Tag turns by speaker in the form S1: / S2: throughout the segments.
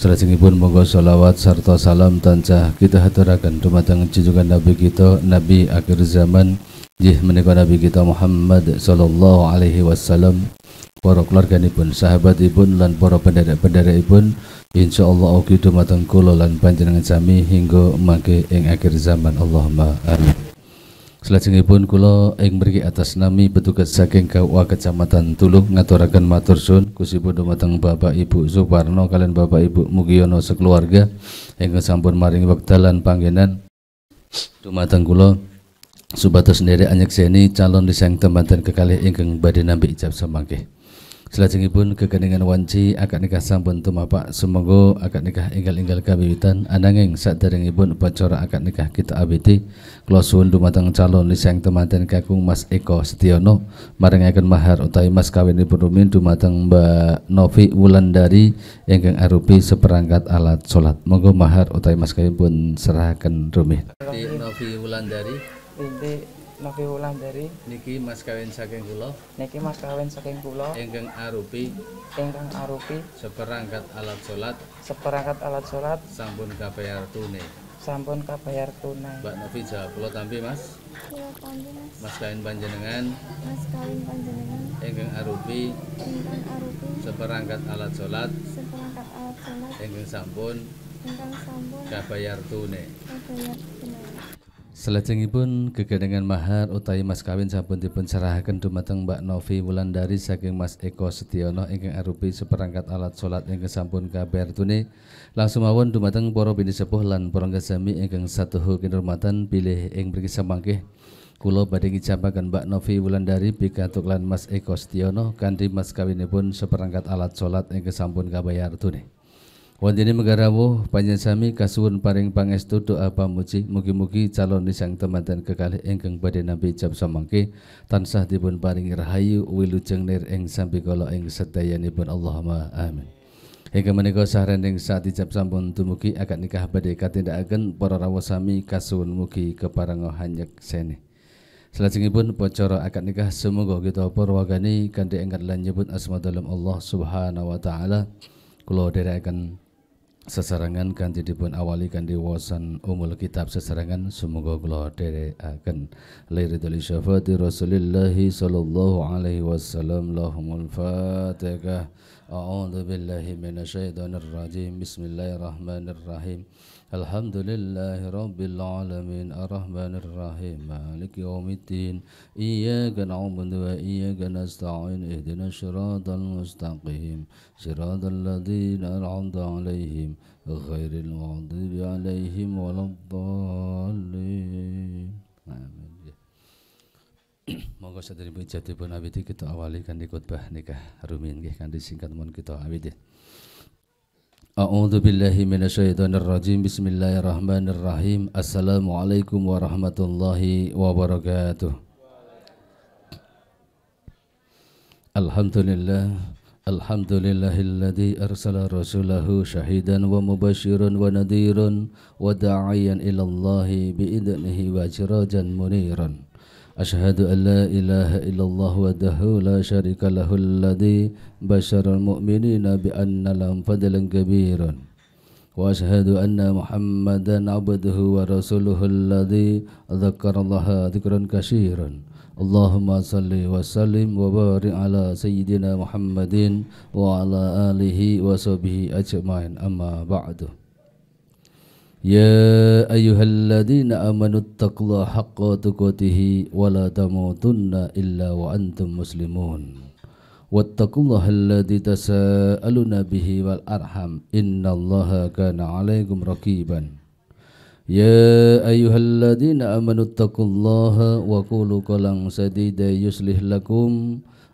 S1: Salajengipun monggo sholawat serta salam tancah kita haturakan dumateng junjungan Nabi kita Nabi akhir zaman jih menikah Nabi kita Muhammad sallallahu alaihi wasallam para sahabat ibun lan para penderet-penderetipun insyaallah oki dumateng kula lan panjenengan sami hingga mangke ing akhir zaman Allahumma amin pun kula ing mriki atas nami petugas saking KUA Kecamatan Tulung ngaturaken matur suwun kusipun dumateng Bapak Ibu Suparno kalian Bapak Ibu Mugiono sekeluarga ingkang sampun maringi wekdal lan panggenan dumateng kula subatos sendiri sini calon liseng temanten kekali ingkang badhe nampi ijab samangke. Selajengipun kegandingan wanci akad nikah sampun Pak semoga akad nikah inggal-inggal kawiwitan ananging saderengipun upacara akad nikah kita abiti kula suwun dumateng calon lisang temanten kakung Mas Eko Setiono maringaken mahar utai mas kawinipun rumiyin dumateng Mbak Novi Wulandari ingkang arupi seperangkat alat sholat monggo mahar utai mas kawin pun serahkan rumiyin Novi Wulandari Novi Wulandari niki mas kawin saking kula niki mas kawin saking kula Enggeng arupi Enggeng arupi seperangkat alat Sholat seperangkat alat Sholat sampun kabayar tunai sampun kabayar tunai Mbak Novi jawab kula tampi Mas iya, tampi Mas Mas kawin panjenengan Mas kawin panjenengan Enggeng arupi Enggeng arupi seperangkat alat Sholat seperangkat alat Sholat Enggeng sampun Enggeng sampun kabayar tunai kabayar tunai pun gegandengan mahar utai mas kawin sampun dipun serahaken dumateng Mbak Novi Wulandari saking Mas Eko Setiono ingkang arupi seperangkat alat salat ingkang sampun kabartune langsung mawon dumateng poro bini sepuh lan para gesami ingkang hukin kinurmatan pilih ing mriki samangke kulo badhe ngijabaken Mbak Novi Wulandari pikantuk lan Mas Eko Setiono kandi mas kawinipun seperangkat alat salat ingkang sampun kabayartune. Wandini megarawo panjen sami kasuwun paring pangestu doa pamuji mugi-mugi calon disang temanten kekalih ingkang badhe nampi jam samangke tansah dipun paringi rahayu wilujeng nir ing kala ing sedayanipun Allahumma amin. Hingga menika sahrending saat ijab sampun dumugi akad nikah badhe katindakaken para rawuh sami kasuwun mugi keparenga hanyek sene. Selajengipun pacara akad nikah semoga kita purwagani kanthi engkat lan nyebut asma dalam Allah Subhanahu wa taala. akan sesarangan jadi pun awali di wasan umul kitab sesarangan semoga kula lahir dari syafaati Rasulillah sallallahu alaihi wasallam lahumul fatihah a'udzu billahi minasyaitonir rajim bismillahirrahmanirrahim الحمد لله رب العالمين الرحمن الرحيم مالك يوم الدين إياك نعبد وإياك نستعين اهدنا الصراط المستقيم صراط الذين أنعمت عليهم غير المغضوب عليهم ولا الضالين آمين Monggo sadherek ijab dipun awiti kita awali kanthi khotbah nikah rumiyin nggih kanthi singkat mun kita awiti. أعوذ بالله من الشيطان الرجيم بسم الله الرحمن الرحيم السلام عليكم ورحمة الله وبركاته الحمد لله الحمد لله الذي أرسل رسوله شهيدا ومبشرا ونذيرا وداعيا إلى الله بإذنه وسراجا منيرا أشهد أن لا إله إلا الله وحده لا شريك له الذي بشر المؤمنين بأن لهم فضلا كبيرا وأشهد أن محمدا عبده ورسوله الذي ذكر الله ذكرا كثيرا اللهم صل وسلم وبارك على سيدنا محمد وعلى آله وصحبه أجمعين أما بعد يا أيها الذين آمنوا اتقوا الله حق تقاته ولا تموتن إلا وأنتم مسلمون واتقوا الله الذي تساءلون به والأرحم إن الله كان عليكم رقيبا يا أيها الذين آمنوا اتقوا الله وقولوا قولا سديدا يصلح لكم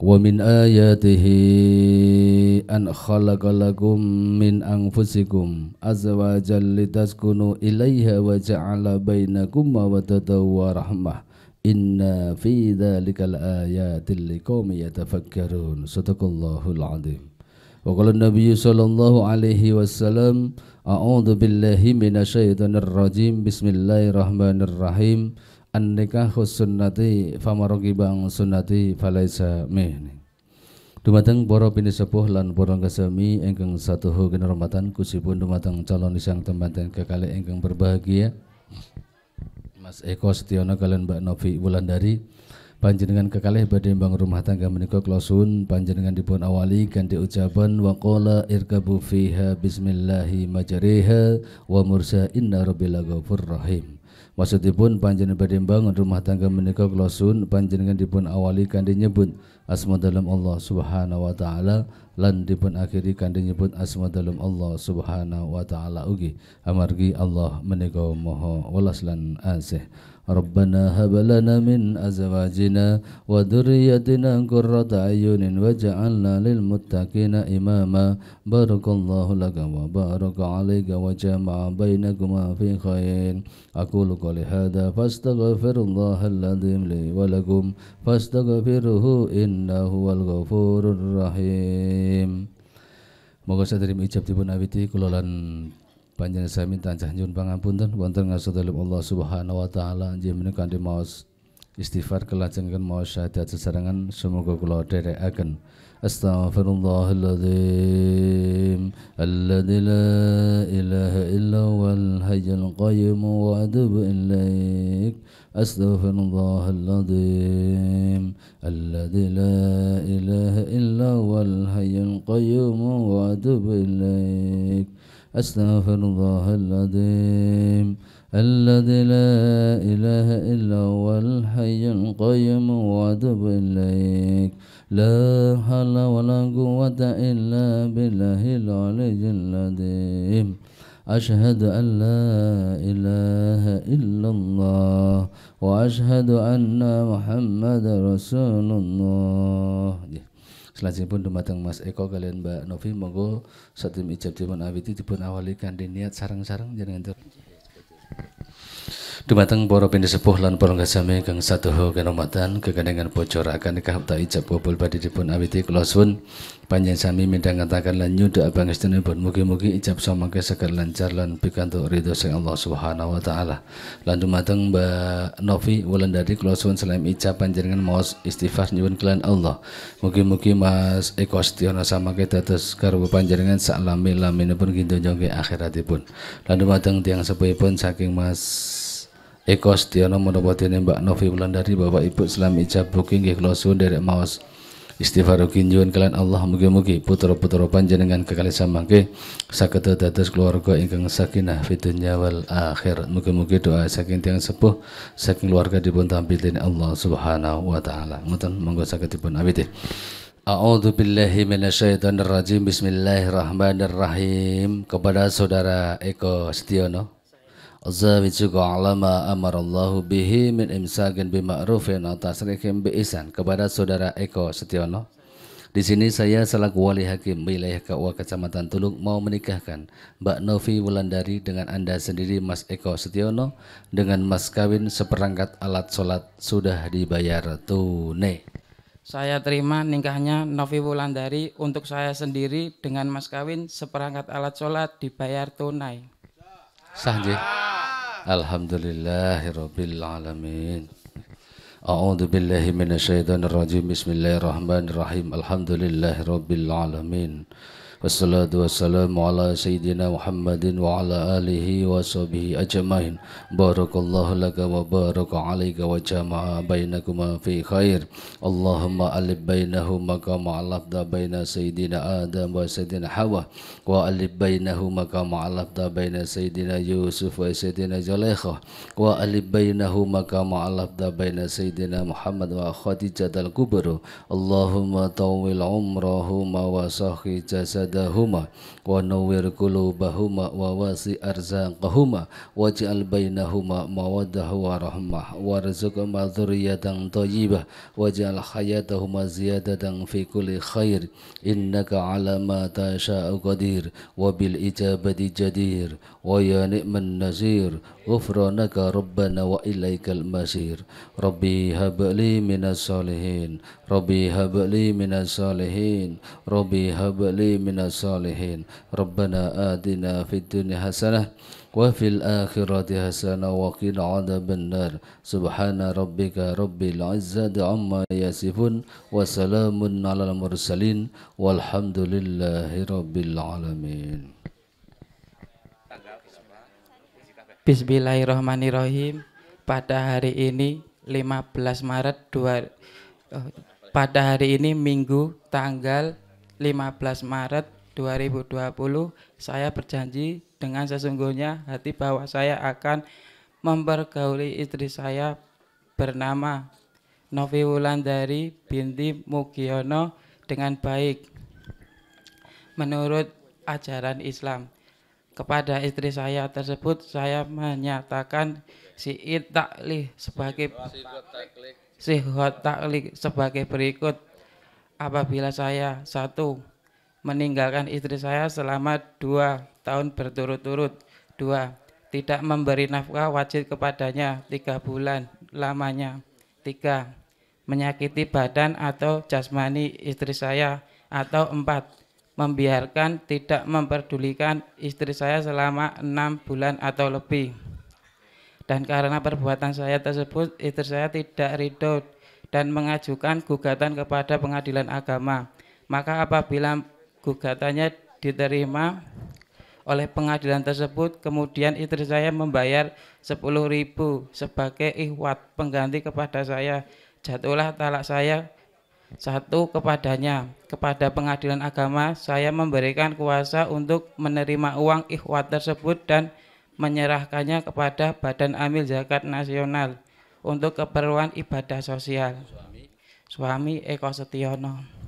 S1: ومن آياته أن خلق لكم من أنفسكم أزواجا لتسكنوا إليها وجعل بينكم مودة ورحمة إن في ذلك الآيات لقوم يتفكرون صدق الله العظيم وقال النبي صلى الله عليه وسلم أعوذ بالله من الشيطان الرجيم بسم الله الرحمن الرحيم andika nikahu sunnati bang sunnati falaisa mihni Dumateng para pini sepuh lan para kasami ingkang satuhu kinurmatan kusipun dumateng calon isang tempatan kekali ingkang berbahagia Mas Eko Setiono kalian Mbak Novi Wulandari panjenengan kekalih badai bang rumah tangga menikah klausun panjenengan dipun awali ganti ucapan wa qala irkabu fiha bismillahi majriha wa mursa inna rabbil ghafurur rahim Maksudipun panjenengan badhe mbangun rumah tangga menika klosun panjenengan dipun awali kanthi nyebut asma dalam Allah Subhanahu wa taala lan dipun akhiri kanthi nyebut asma dalam Allah Subhanahu wa taala ugi amargi Allah menika maha welas lan asih. ربنا هب لنا من أزواجنا وذريتنا قرة أعين واجعلنا للمتقين إماما بارك الله لك وبارك عليك وجمع بينكما في خير أقول قولي هذا فاستغفر الله الذي لي ولكم فاستغفره إنه هو الغفور الرحيم Moga terima ijab tibun abiti kula panjenengan sami tansah nyuwun pangapunten wonten ngasuh dalem Allah Subhanahu wa taala inggih menika di maos istighfar kelajengan maos syahadat sesarengan semoga kula akan Astaghfirullahaladzim Alladhi la ilaha illa wal hayyal qayyum wa adubu ilaik Astaghfirullahaladzim Alladhi la ilaha illa wal hayyal qayyum wa adubu ilaik أستغفر الله العظيم الذي لا إله إلا هو الحي القيوم وأتوب إليك لا حول ولا قوة إلا بالله العلي العظيم أشهد أن لا إله إلا الله وأشهد أن محمد رسول الله Selanjutnya dumateng Mas Eko kalian Mbak Novi monggo satem ijab jaman awiti dipun awali kanthi niat sarang-sarang sareng jenengan Dumateng para pindi sepuh lan para gasami kang satuho kenomatan kegandengan bocor akan nikah tak ijab kabul badhe dipun awiti kula panjang panjenengan sami midhang katakan lan nyuda abang istri pun mugi-mugi ijab samangke seger lancar lan pikantuk ridho sing Allah Subhanahu wa taala lan dumateng Mbak Novi wulan dari suwun selain ijab panjangan maos istighfar nyuwun kelan Allah mugi-mugi Mas Eko Setiono samangke dados garwa panjenengan sak lami-laminipun kinto akhiratipun lan dumateng tiyang sepuhipun saking Mas Eko Setiano menopati ini Mbak Novi Wulandari Bapak Ibu Selam ijab booking nggih Losun dari derek maos istighfar ugi kalian Allah mugi-mugi putra-putra panjenengan kekali samangke saged dados keluarga ingkang sakinah fitunya wal akhir mugi-mugi doa saking tiang sepuh saking keluarga dipun tampil Allah Subhanahu wa taala ngoten monggo saged dipun awiti A'udzu billahi minasyaitonir rajim. Bismillahirrahmanirrahim. Kepada Saudara Eko Setiono, Zawijuku ala ma amarallahu bihi min imsakin bima'rufin atas bi'isan kepada saudara Eko Setiono. Di sini saya selaku wali hakim wilayah KUA Kecamatan Tulung mau menikahkan Mbak Novi Wulandari dengan Anda sendiri Mas Eko Setiono dengan mas kawin seperangkat alat sholat sudah dibayar tunai.
S2: Saya terima nikahnya Novi Wulandari untuk saya sendiri dengan mas kawin seperangkat alat sholat dibayar tunai
S1: sah Alhamdulillahirobbilalamin. Alhamdulillahirabbil alamin A'udzu billahi minasyaitonir rajim Bismillahirrahmanirrahim Alhamdulillahirobbilalamin. alamin wassalatu wassalamu ala sayyidina Muhammadin wa ala alihi wa sahbihi ajmain barakallahu laka wa baraka alaika wa jama'a bainakuma fi khair Allahumma alif bainahuma kama alafta baina sayyidina Adam wa sayyidina Hawa wa alif bainahuma kama alafta baina sayyidina Yusuf wa sayyidina Zulaikha wa alif bainahuma kama alafta baina sayyidina Muhammad wa Khadijah al-Kubra Allahumma tawil umrahuma wa sahhi jasad أولادهما ونور قلوبهما وواسع أرزاقهما واجعل بينهما مودة ورحمة وارزقهما ذرية طيبة واجعل حياتهما زيادة في كل خير إنك على ما تشاء قدير وبالإجابة جدير ويا نعم النذير غفرانك ربنا وإليك المسير ربي هب لي من الصالحين Rabbi habli minas salihin Rabbi habli minas salihin Rabbana adina fid dunya hasanah wa fil akhirati hasanah wa qina adhaban nar subhana rabbika rabbil izzati amma yasifun wa salamun alal mursalin
S2: walhamdulillahi rabbil alamin Bismillahirrahmanirrahim pada hari ini 15 Maret 2 pada hari ini Minggu tanggal 15 Maret 2020 saya berjanji dengan sesungguhnya hati bahwa saya akan mempergauli istri saya bernama Novi Wulandari binti Mugiono dengan baik menurut ajaran Islam. Kepada istri saya tersebut saya menyatakan si Itaklih sebagai sihot taklik sebagai berikut apabila saya satu meninggalkan istri saya selama dua tahun berturut-turut dua tidak memberi nafkah wajib kepadanya tiga bulan lamanya tiga menyakiti badan atau jasmani istri saya atau empat membiarkan tidak memperdulikan istri saya selama enam bulan atau lebih dan karena perbuatan saya tersebut istri saya tidak ridho dan mengajukan gugatan kepada pengadilan agama maka apabila gugatannya diterima oleh pengadilan tersebut kemudian istri saya membayar 10.000 sebagai ikhwat pengganti kepada saya jatuhlah talak saya satu kepadanya kepada pengadilan agama saya memberikan kuasa untuk menerima uang ikhwat tersebut dan menyerahkannya kepada Badan Amil Zakat Nasional untuk keperluan ibadah sosial. Suami, Suami Eko Setiono.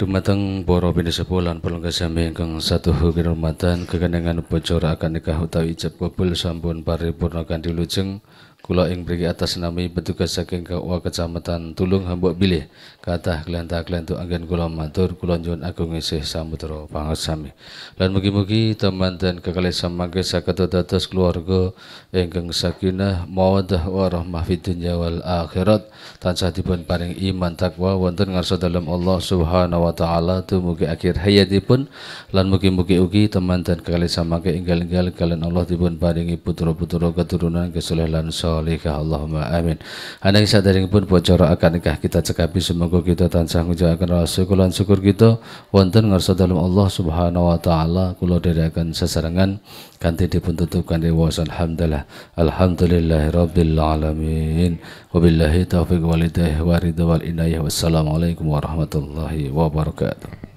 S1: Dumateng boro pinisepu lan pelungga sami Satu satuhu kinurmatan kekandhangan Bocor akan nikah utawi ijab kabul sampun paripurna Kandilujeng lujeng. Kula ing beri atas nami petugas saking KUA Kecamatan Tulung Hambok Bilih. kata klenta kelentu agen kula matur kula nyuwun agung isih samudra pangasami Lan mugi-mugi teman dan kekalih samangke saged dados keluarga ingkang sakinah mawaddah warahmah fid dunya wal akhirat tansah dipun paring iman takwa wonten ngarsa dalam Allah Subhanahu wa taala dumugi akhir hayatipun lan mugi-mugi ugi teman dan kekalih samangke inggal-inggal kalian Allah dipun paringi putra-putra keturunan kesoleh lan sholihah Allahumma amin Anak sadaring pun bocor akan nikah kita cekapi semoga kita tansah ngujakan rasul kulan syukur kita wonten ngerso dalam Allah subhanahu wa ta'ala kulo akan sesarangan kanti dipuntutukan dewasa alhamdulillah alhamdulillah rabbil alamin wabillahi taufiq walidayah waridha wal inayah wassalamualaikum warahmatullahi wabarakatuh